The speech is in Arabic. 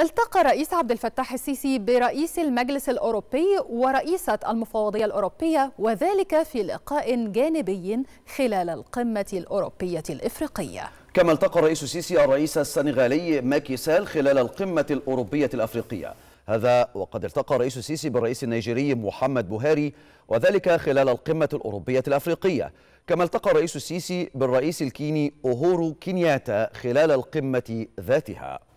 التقى الرئيس عبد الفتاح السيسي برئيس المجلس الأوروبي ورئيسة المفوضية الأوروبية وذلك في لقاء جانبي خلال القمة الأوروبية الإفريقية كما التقى الرئيس السيسي الرئيس السنغالي ماكي سال خلال القمة الأوروبية الأفريقية هذا وقد التقى الرئيس السيسي بالرئيس النيجيري محمد بوهاري وذلك خلال القمة الأوروبية الأفريقية كما التقى الرئيس السيسي بالرئيس الكيني أوهورو كينياتا خلال القمة ذاتها